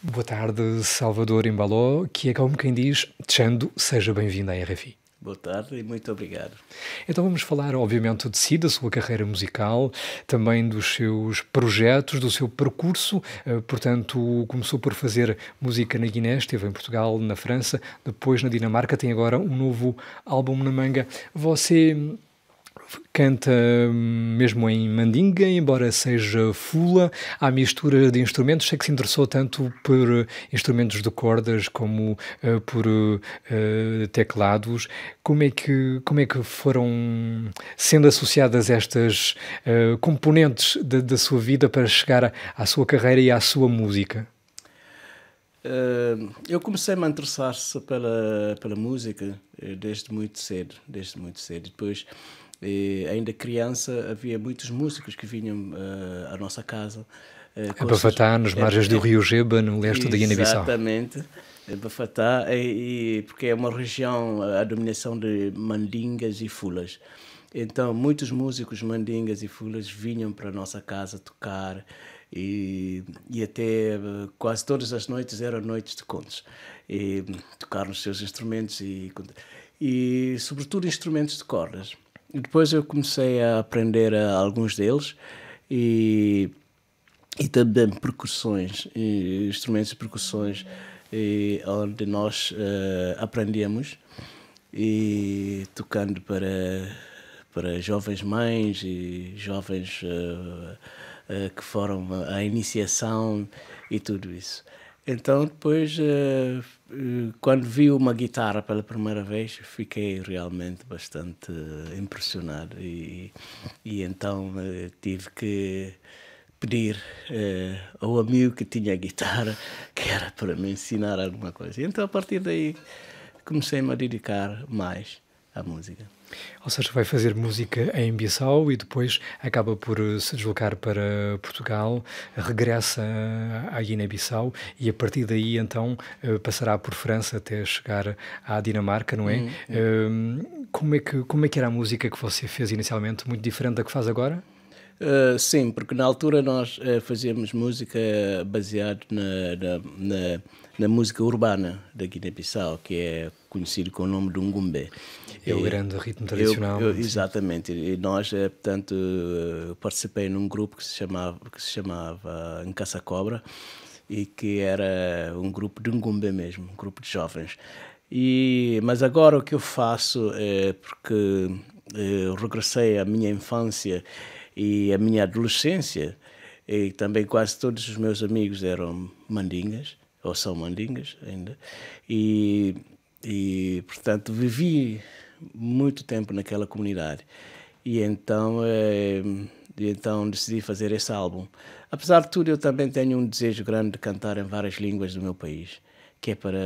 Boa tarde, Salvador Embaló, que é como quem diz, Tchando, seja bem-vindo à RFI. Boa tarde e muito obrigado. Então vamos falar, obviamente, de si, da sua carreira musical, também dos seus projetos, do seu percurso. Eh, portanto, começou por fazer música na Guiné, esteve em Portugal, na França, depois na Dinamarca, tem agora um novo álbum na manga. Você canta hum, mesmo em mandinga, embora seja fula, há mistura de instrumentos, sei que se interessou tanto por eh, instrumentos de cordas como uh, por uh, teclados. Como é, que, como é que foram sendo associadas estas uh, componentes da sua vida para chegar à, sua carreira e à sua música? eu comecei a me interessar pela, pela música desde muito cedo, desde muito cedo. Depois e, ainda criança, havia muitos músicos que vinham uh, à nossa casa. Uh, a Bafatá, seus... nas margens é, do rio Geba, no leste da Guiné-Bissau. Exatamente. Bafatá, e, e, porque é uma região à dominação de mandingas e fulas. Então, muitos músicos mandingas e fulas vinham para a nossa casa tocar e, e até eh, quase todas as noites eram noites de contos. E tocar nos seus instrumentos e, e sobretudo, instrumentos de cordas. E depois eu comecei a aprender a eh, alguns deles e, e também percussões, e instrumentos de percussões, e, onde nós uh, aprendíamos e tocando para, para jovens mães e jovens uh, uh, que foram à iniciação e tudo isso. Então, depois, eh, eh, quando vi uma guitarra pela primeira vez, fiquei realmente bastante eh, impressionado. E, e então tive que pedir ao amigo que tinha a guitarra, que era para me ensinar alguma coisa. Então, a partir daí, comecei-me a dedicar mais à música. Ou seja, vai fazer música em Bissau e depois acaba por eh, se deslocar para Portugal, regressa à Guiné-Bissau e a partir daí então eh, passará por França até chegar à Dinamarca, não é? Hum, hum. Ehm, como, é que, como é que era a música que você fez inicialmente? Muito diferente da que faz agora? Eh, sim, porque na altura nós uh, fazíamos música baseada na, na, na, na, música urbana da Guiné-Bissau, que é conhecido com o nome de Ngumbe. É o grande ritmo tradicional. Eu, eu, exatamente. E nós, uh, portanto, participei num grupo que se chamava, que se chamava Encaça Cobra, e que era um grupo de Ngumbe mesmo, um grupo de jovens. E, mas agora o que eu faço é porque regressei à minha infância e a minha adolescência, e também quase todos os meus amigos eram mandingas, ou são mandingas ainda, e, e portanto vivi muito tempo naquela comunidade. E então, eh, e então decidi fazer esse álbum. Apesar de tudo, eu também tenho um desejo grande de cantar em várias línguas do meu país, que é para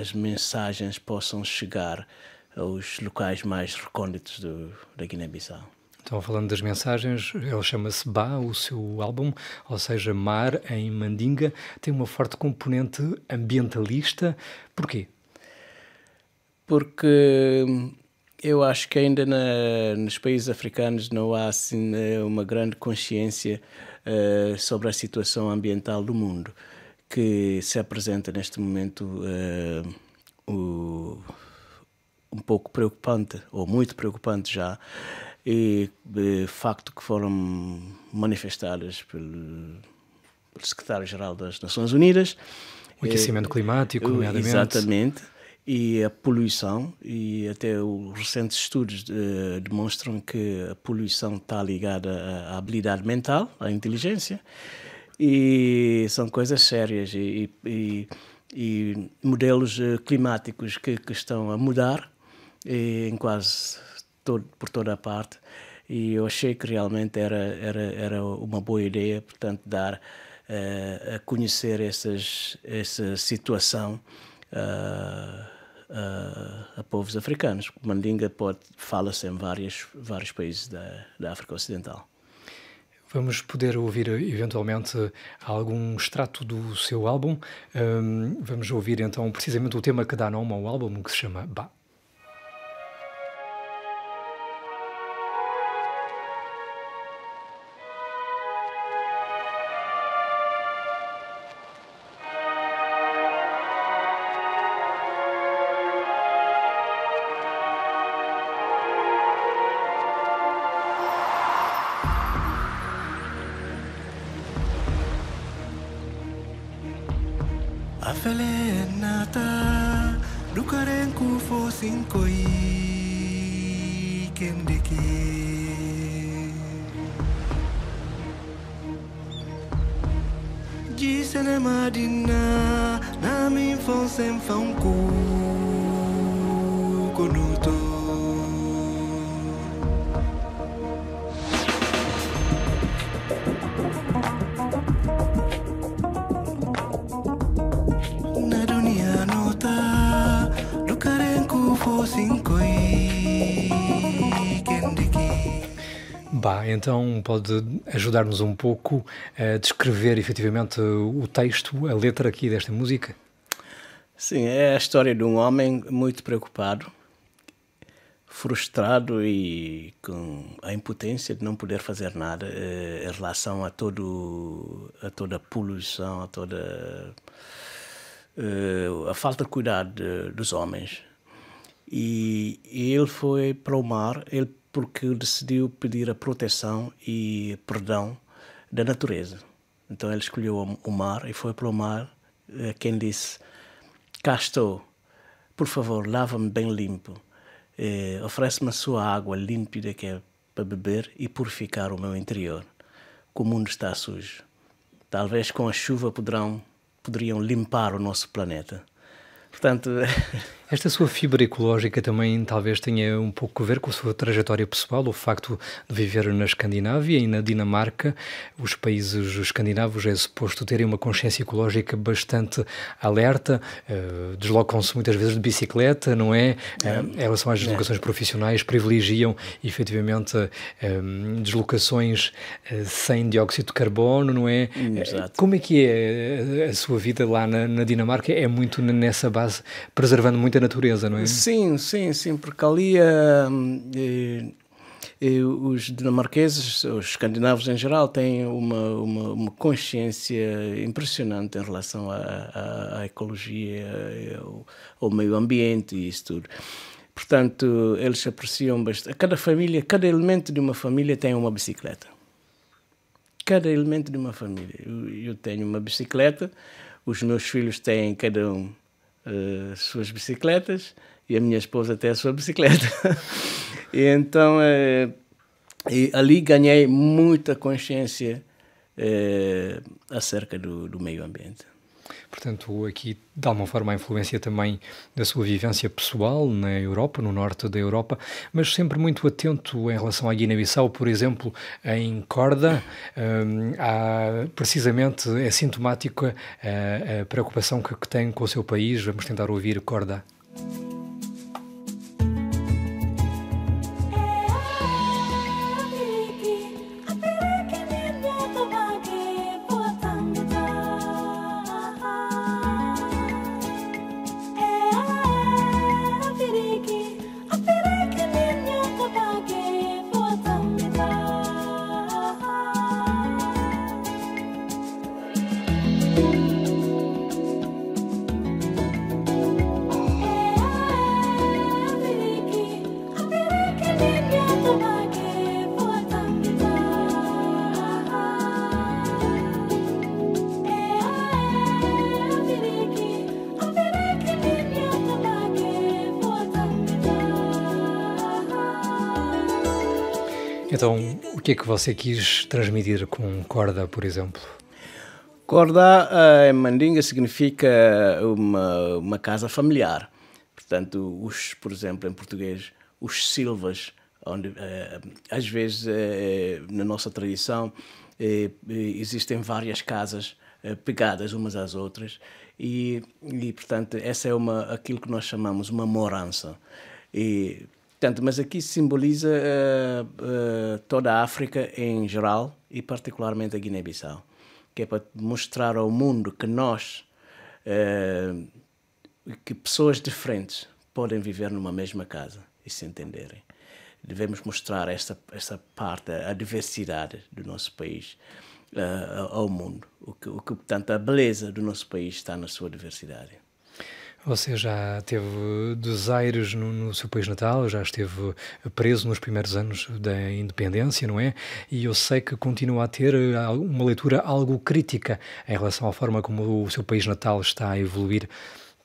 as mensagens possam chegar aos locais mais recônditos do, da Guiné-Bissau. Estão falando das mensagens, ele chama-se Ba, o seu álbum, ou seja, Mar em Mandinga, tem uma forte componente ambientalista. Porquê? Porque eu acho que ainda na, nos países africanos não há assim, uma grande consciência uh, sobre a situação ambiental do mundo que se apresenta neste momento uh, o, um pouco preocupante, ou muito preocupante já e de facto que foram manifestadas pelo, pelo secretário-geral das Nações Unidas. O aquecimento eh, climático, nomeadamente. Exatamente, e a poluição, e até os recentes estudos de, eh, demonstram que a poluição está ligada à habilidade mental, à inteligência, e são coisas sérias e, e, e modelos eh, climáticos que, que estão a mudar em quase todo, por toda a parte e eu achei que realmente era, era, era uma boa ideia, portanto, dar uh, a conhecer essas, essa situação uh, uh, a povos africanos. Mandinga fala-se em vários vários países da, da África Ocidental. Vamos poder ouvir eventualmente algum extrato do seu álbum. Um, vamos ouvir então precisamente o tema que dá nome ao álbum, que se chama fele nata dukaren ku fo sinkoi kendeki. Gisele Madina, na min fon sem fon ku konuto. Então pode ajudar-nos um pouco a descrever efetivamente o texto, a letra aqui desta música? Sim, é a história de um homem muito preocupado, frustrado e com a impotência de não poder fazer nada eh, em relação a todo a toda a poluição, a toda eh, a falta de cuidado eh, dos homens. E, e ele foi para o mar, ele porque decidiu pedir a proteção e perdão da natureza. Então ele escolheu o mar e foi para o mar eh, quem disse: Cá estou, por favor, lava-me bem limpo, eh, oferece-me a sua água límpida que é para beber e purificar o meu interior, que o mundo está sujo. Talvez com a chuva poderão, poderiam limpar o nosso planeta. Portanto. Esta sua fibra ecológica também talvez tenha um pouco a ver com a sua trajetória pessoal, o facto de viver na Escandinávia e na Dinamarca. Os países escandinavos é suposto terem uma consciência ecológica bastante alerta, eh, deslocam-se muitas vezes de bicicleta, não é? Uh, em relação às é. deslocações profissionais, privilegiam efetivamente eh, deslocações sem dióxido de carbono, não é? Exato. Como é que é a sua vida lá na Dinamarca? É muito nessa base quase preservando muito a natureza, não é? Sim, sim, sim, porque ali uh, uh, os dinamarqueses, os escandinavos em geral, têm uma, uma, uma consciência impressionante em relação à, à ecologia, ao, ao, meio ambiente e isso tudo. Portanto, eles apreciam bastante. Cada família, cada elemento de uma família tem uma bicicleta. Cada elemento de uma família. Eu, eu tenho uma bicicleta, os meus filhos têm cada um eh, as suas bicicletas e a minha esposa até a sua bicicleta. e então eh, e ali ganhei muita consciência eh, acerca do, do meio ambiente. Portanto, aqui dá uma forma a influência também da sua vivência pessoal na Europa, no norte da Europa, mas sempre muito atento em relação à Guiné-Bissau, por exemplo, em Corda, um, há, precisamente é sintomática a, eh, a preocupação que, que tem com o seu país. Vamos tentar ouvir Corda. então, o que é que você quis transmitir com corda, por exemplo? Corda eh, em Mandinga significa uma, uma casa familiar. Portanto, os, por exemplo, em português, os silvas, onde eh, às vezes eh, na nossa tradição existem várias casas pegadas umas às outras e, e, portanto essa é uma aquilo que nós chamamos uma morança e Portanto, mas aqui simboliza uh, uh, toda a África em geral e particularmente a Guiné-Bissau, que é para mostrar ao mundo que nós, uh, que pessoas diferentes podem viver numa mesma casa e se entenderem. Devemos mostrar esta, esta parte, a diversidade do nosso país ao mundo. O que, o que, portanto, a beleza do nosso país está na sua diversidade. Você já teve desaires no, no, seu país natal, já esteve preso nos primeiros anos da independência, não é? E eu sei que continua a ter eh, uma leitura algo crítica em relação à forma como o seu país natal está a evoluir.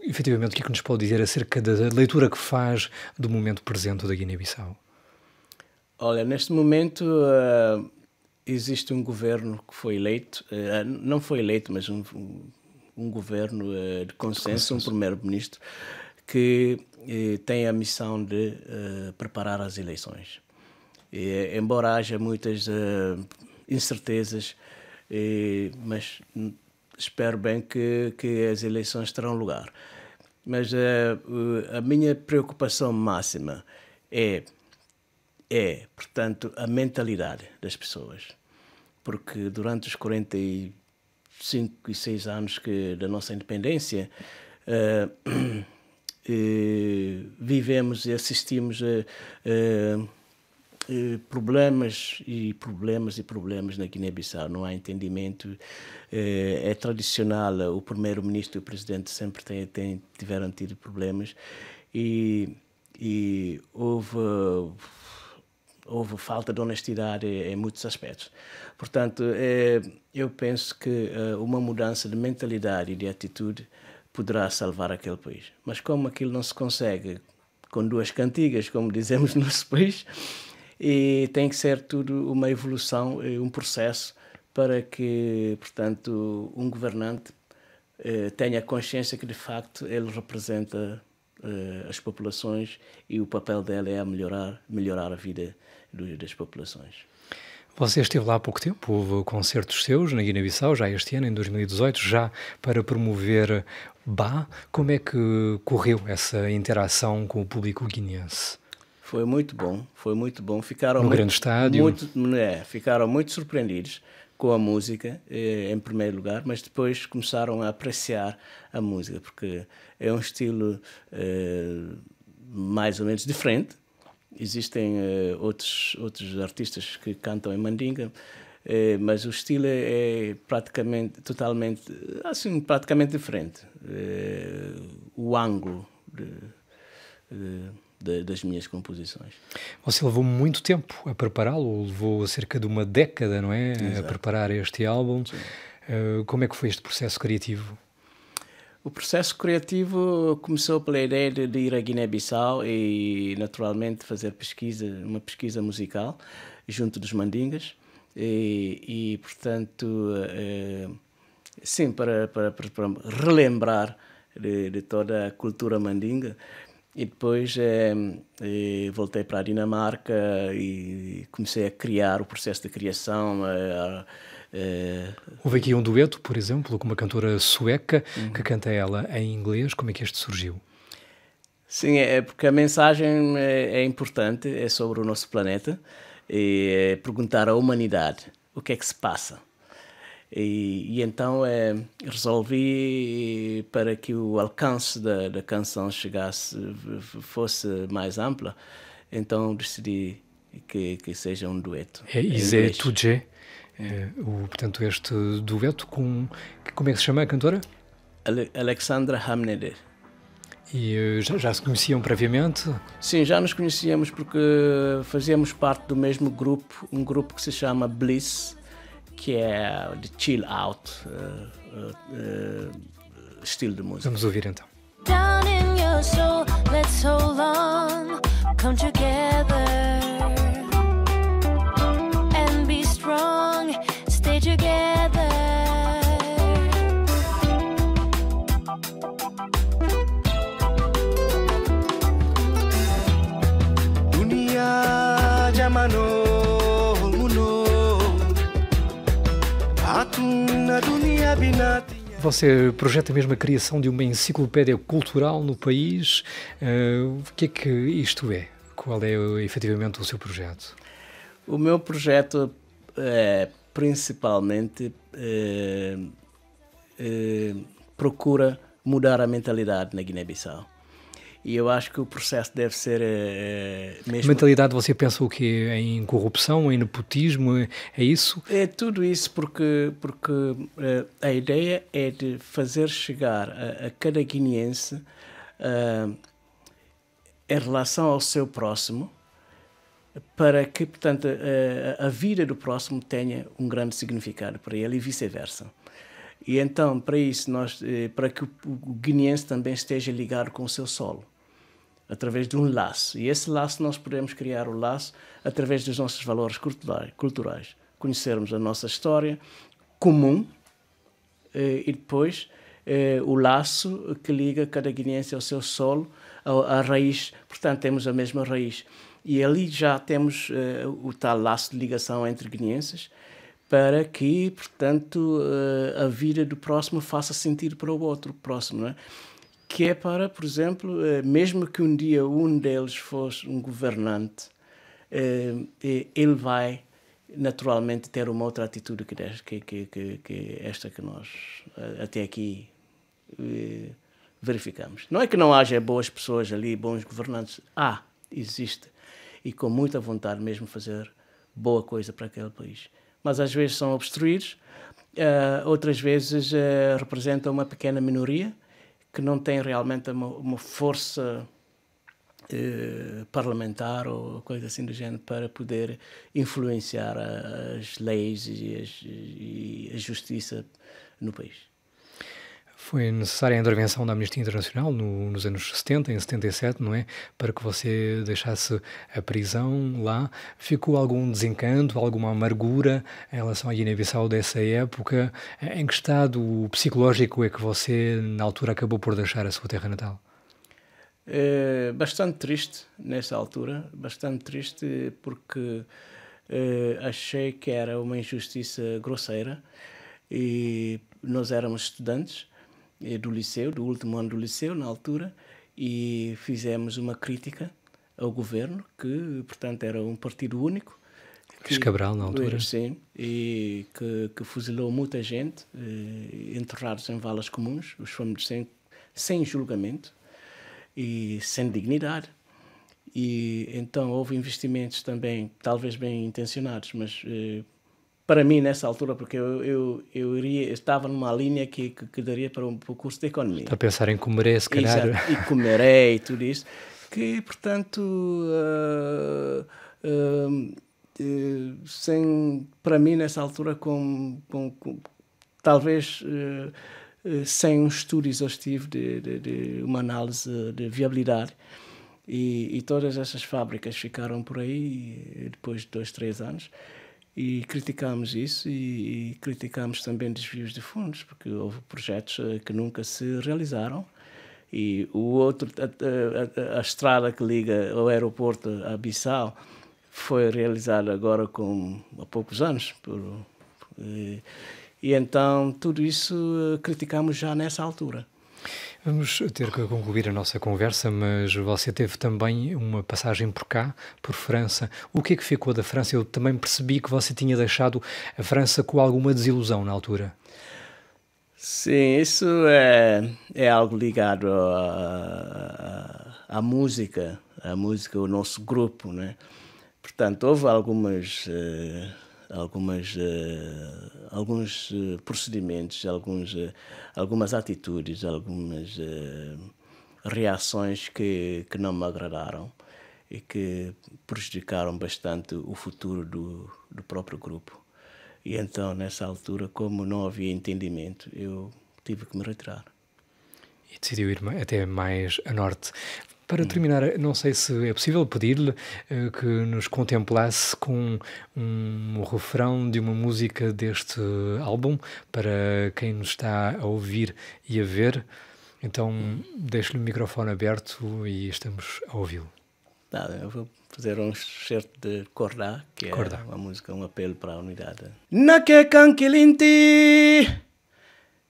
Efetivamente, o que é que nos pode dizer acerca da leitura que faz do momento presente da Guiné-Bissau? Olha, neste momento uh, existe um governo que foi eleito, uh, não foi eleito, mas um, um um governo eh, de consenso, um primeiro-ministro que eh, tem a missão de eh, preparar as eleições. E, embora haja muitas incertezas, mas espero bem que, que as eleições terão lugar. Mas a minha preocupação máxima é é, portanto, a mentalidade das pessoas. Porque durante os 40 e cinco e seis anos que, da nossa independência, uh, vivemos e assistimos a eh, problemas e problemas e problemas na Guiné-Bissau. Não há entendimento. é tradicional, o primeiro-ministro e o presidente sempre têm, têm, tiveram tido problemas e, e houve houve falta de honestidade em muitos aspectos. Portanto, é, eu penso que eh, uma mudança de mentalidade e de atitude poderá salvar aquele país. Mas como aquilo não se consegue com duas cantigas, como dizemos no nosso país, e tem que ser tudo uma evolução, um processo para que, portanto, um governante eh, tenha consciência que de facto ele representa eh, as populações e o papel dela é melhorar, melhorar a vida das populações. Você esteve lá há pouco tempo, houve concertos seus na Guiné-Bissau, já este ano, em 2018, já para promover Bá. Como é que correu essa interação com o público guineense? Foi muito bom, foi muito bom. Ficaram no muito, grande estádio. Muito, é, ficaram muito surpreendidos com a música, eh, em primeiro lugar, mas depois começaram a apreciar a música, porque é um estilo eh, mais ou menos diferente. Existem eh, outros, outros artistas que cantam em mandinga, mas o estilo é, é praticamente totalmente assim praticamente diferente o ângulo de, de de, das minhas composições. Você levou muito tempo a prepará-lo, levou cerca de uma década, não é? Exato. A preparar este álbum. Eh, como é que foi este processo criativo? O processo criativo começou pela ideia de, de ir à Guiné-Bissau e, naturalmente, fazer pesquisa, uma pesquisa musical junto dos mandingas. E, e portanto, uh, sim, para, para, para relembrar de, de, toda a cultura mandinga e depois é, voltei para a Dinamarca e comecei a criar o processo de criação. A, é... Houve aqui um dueto, por exemplo, com uma cantora sueca uhum. que canta ela em inglês. Como é que este surgiu? Sim, é, é porque a mensagem é, é importante, é sobre o nosso planeta e é perguntar à humanidade o que é que se passa. E, e, então é, resolvi para que o alcance da, da canção chegasse fosse mais ampla então decidi que, que seja um dueto é Isé Tudje é, portanto este dueto com como é que se chama a cantora Ale, Alexandra Hamneder e eh, já, já se conheciam previamente? Sim, já nos conhecíamos porque fazíamos parte do mesmo grupo, um grupo que se chama Bliss, que é de chill out uh, uh, uh, estilo de música. Vamos ouvir então. Down in your soul, let's hold on, come together and be strong, stay together. Dunia zamanu Você projeta mesmo a criação de uma enciclopédia cultural no país. Uh, o que é que isto é? Qual é efetivamente o seu projeto? O meu projeto é principalmente é, é, procura mudar a mentalidade na Guiné-Bissau. E eu acho que o processo deve ser é, mesmo... Mentalidade, você pensa o quê? Em corrupção, em nepotismo, é isso? É tudo isso, porque, porque eh, a ideia é de fazer chegar a, a cada guineense em relação ao seu próximo, para que, portanto, a, a vida do próximo tenha um grande significado para ele e vice-versa. E então, para isso, nós, para que o guineense também esteja ligado com o seu solo através de um laço. E esse laço nós podemos criar o laço através dos nossos valores culturais, conhecermos a nossa história comum eh, e depois eh, o laço que liga cada guineense ao seu solo, à raiz. Portanto, temos a mesma raiz. E ali já temos eh, o tal laço de ligação entre guineenses para que, portanto, a vida do próximo faça sentido para o outro próximo, não é? que é para, por exemplo, eh, mesmo que um dia um deles fosse um governante, eh, eh, ele vai naturalmente ter uma outra atitude que, que, que, que esta que nós até aqui verificamos. Não é que não haja boas pessoas ali, bons governantes. Há, ah, existe. E com muita vontade mesmo fazer boa coisa para aquele país. Mas às vezes são obstruídos, outras vezes representam uma pequena minoria que não tem realmente uma, uma força eh, parlamentar ou coisa assim do género para poder influenciar as leis e, as, e a justiça no país. Foi necessária a intervenção da Amnistia Internacional no, nos anos 70, em 77, não é? Para que você deixasse a prisão lá. Ficou algum desencanto, alguma amargura em relação à Guiné-Bissau dessa época? Em que estado psicológico é que você, na altura, acabou por deixar a sua terra natal? É bastante triste nessa altura, bastante triste porque é, achei que era uma injustiça grosseira e nós éramos estudantes eh, do liceu, do último ano do liceu, na altura, e fizemos uma crítica ao governo, que, portanto, era um partido único. Que, Cabral, na altura. Sim, e que, que fuzilou muita gente, eh, enterrados em valas comuns, os fomos sem, sem julgamento e sem dignidade. E então houve investimentos também, talvez bem intencionados, mas eh, para mim nessa altura, porque eu, eu, eu iria, eu estava numa linha que, que, que daria para um para o curso de economia. Está a pensar em comer se calhar. e comerei e tudo isso. Que, portanto, uh, uh, uh, sem, para mim nessa altura, com, com, com talvez eh, eh, sem um estudo exaustivo de, de, de, uma análise de viabilidade. E, e todas essas fábricas ficaram por aí depois de dois, três anos e criticámos isso e, e criticámos também desvios de fundos, porque houve projetos eh, que nunca se realizaram e o outro, a, a, a, estrada que liga o aeroporto a Bissau foi realizada agora com, há poucos anos. Por, e, eh, e então tudo isso eh, criticámos já nessa altura. Vamos ter que concluir a nossa conversa, mas você teve também uma passagem por cá, por França. O que é que ficou da França? Eu também percebi que você tinha deixado a França com alguma desilusão na altura. Sim, isso é, é algo ligado à música, à música, o nosso grupo, né? Portanto, houve algumas, eh, algumas eh, alguns eh, procedimentos, alguns, eh, algumas atitudes, algumas eh, reações que, que não me agradaram e que prejudicaram bastante o futuro do, do próprio grupo. E então, nessa altura, como não havia entendimento, eu tive que me retirar. E decidiu ir até mais a norte. Para hum. terminar, não sei se é possível pedir-lhe eh, que nos contemplasse com um refrão de uma música deste álbum para quem nos está a ouvir e a ver. Então, deixo-lhe o microfone aberto e estamos a ouvi-lo. Nada, eu vou fazer um certo de Cordá, que é Corda. uma música, um apelo para a unidade. Nake kankilinti,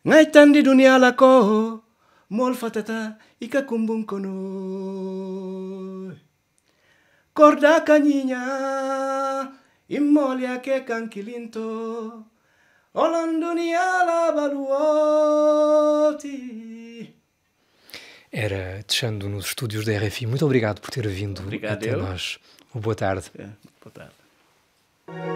ngaitan di dunia lako, molfatata ikakumbunkono korda kanyinya immolia ke kankilinto olandunia luoti. era deixando nos estúdios da RFI. Muito obrigado por ter vindo obrigado até eu. nós. Boa tarde. É, boa tarde.